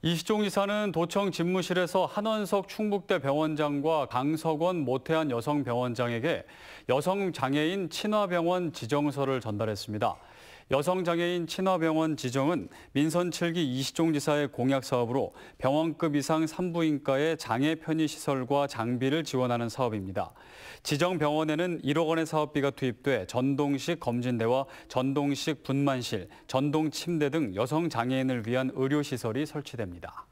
이시종 이사는 도청 집무실에서 한원석 충북대 병원장과 강석원 모태한 여성병원장에게 여성장애인 친화병원 지정서를 전달했습니다. 여성장애인 친화병원 지정은 민선 7기 이시종 지사의 공약 사업으로 병원급 이상 산부인과의 장애 편의 시설과 장비를 지원하는 사업입니다. 지정 병원에는 1억 원의 사업비가 투입돼 전동식 검진대와 전동식 분만실, 전동 침대 등 여성장애인을 위한 의료시설이 설치됩니다.